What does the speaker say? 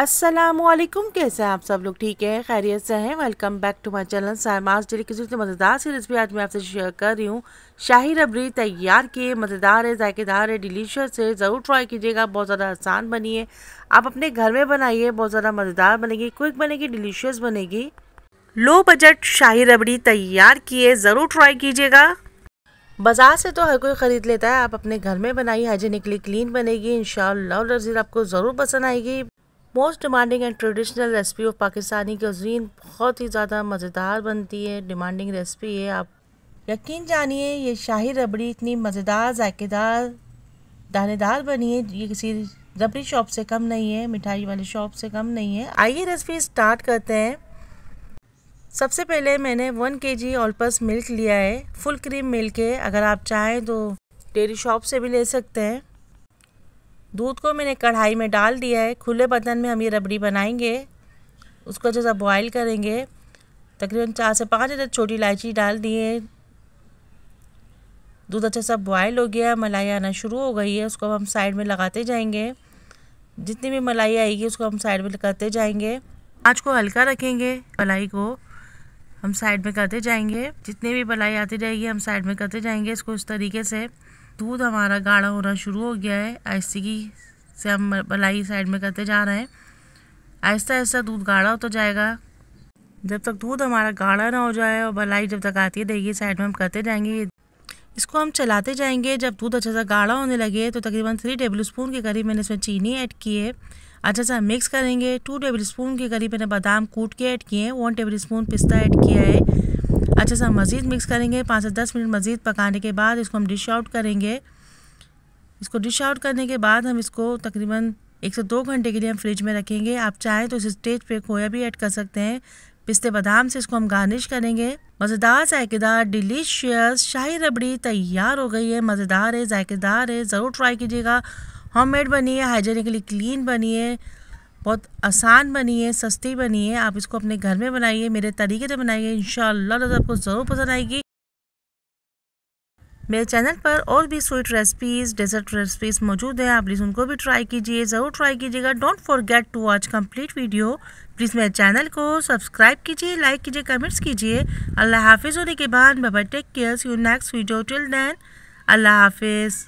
असलम कैसे हैं आप सब लोग ठीक है खैरियत से हैं welcome back to my channel साइमाज डेली की की मज़ेदार सी रेसिपी आज मैं आपसे शेयर कर रही हूँ शाही रबरी तैयार किए मज़ेदार है जायकेदार है डिलीशियस है ज़रूर ट्राई कीजिएगा बहुत ज़्यादा आसान बनी है आप अपने घर में बनाइए बहुत ज़्यादा मज़ेदार बनेगी क्विक बनेगी डिलीशियस बनेगी लो बजट शाही रबड़ी तैयार किए ज़रूर ट्राई कीजिएगा बाज़ार से तो हर कोई ख़रीद लेता है आप अपने घर में बनाइए हाइजेनिकली क्लीन बनेगी इन रजीज़ आपको ज़रूर पसंद आएगी most demanding and traditional recipe of Pakistani cuisine बहुत ही ज़्यादा मज़ेदार बनती है डिमांडिंग रेसिपी है आप यकीन जानिए ये शाही रबड़ी इतनी मज़ेदार जायकेदार दानेदार बनी है ये किसी रबड़ी शॉप से कम नहीं है मिठाई वाली शॉप से कम नहीं है आइए रेसिपी स्टार्ट करते हैं सबसे पहले मैंने वन के जी ऑलपस मिल्क लिया है फुल क्रीम मिल्क है अगर आप चाहें तो डेयरी शॉप से भी ले सकते हैं दूध को मैंने कढ़ाई में डाल दिया है खुले बर्तन में हम ये रबड़ी बनाएंगे उसको अच्छे से बॉयल करेंगे तकरीबन चार से पाँच अदर छोटी इलायची डाल दिए दूध अच्छा सा बॉयल हो गया मलाई आना शुरू हो गई है उसको हम साइड में लगाते जाएंगे जितनी भी मलाई आएगी उसको हम साइड में करते जाएंगे आँच को हल्का रखेंगे मलाई को हम साइड में करते जाएंगे जितनी भी मलाई आती जाएगी हम साइड में करते जाएंगे इसको इस तरीके से दूध हमारा गाढ़ा होना शुरू हो गया है ऐसे ही से हम मलाई साइड में करते जा रहे हैं आहिस्ता आहिस्ता दूध गाढ़ा होता तो जाएगा जब तक दूध हमारा गाढ़ा ना हो जाए और मलाई जब तक आती है देगी साइड में हम करते जाएंगे इसको हम चलाते जाएंगे जब दूध अच्छा सा गाढ़ा होने लगे तो तकरीबन थ्री टेबल स्पून के करीब मैंने इसमें चीनी ऐड की है अच्छा सा मिक्स करेंगे टू टेबल स्पून के करीब मैंने बादाम कूट के ऐड किए हैं वन टेबल स्पून पिस्ता ऐड किया है अच्छे से हम मज़ीद मिक्स करेंगे पाँच से दस मिनट मज़ीद पकाने के बाद इसको हम डिश आउट करेंगे इसको डिश आउट करने के बाद हम इसको तकरीबन एक से दो घंटे के लिए हम फ्रिज में रखेंगे आप चाहें तो इस स्टेज पे खोया भी ऐड कर सकते हैं पिस्ते बादाम से इसको हम गार्निश करेंगे मज़ेदार जायकेदार डिलीशियस शाही रबड़ी तैयार हो गई है मज़ेदार है जायकेदार है ज़रूर ट्राई कीजिएगा होममेड बनी है हाइजेनिकली क्लीन बनी है बहुत आसान बनी है सस्ती बनी है आप इसको अपने घर में बनाइए मेरे तरीके से बनाइए इन शाला आपको ज़रूर पसंद आएगी मेरे चैनल पर और भी स्वीट रेसिपीज़ डेजर्ट रेसिपीज़ मौजूद हैं आप प्लीज़ उनको भी ट्राई कीजिए ज़रूर ट्राई कीजिएगा don't forget to watch complete video please मेरे चैनल को सब्सक्राइब कीजिए लाइक कीजिए कमेंट्स कीजिए अल्लाह हाफिज़ होने के बाद बाबा take care you next video till then अल्लाह हाफिज़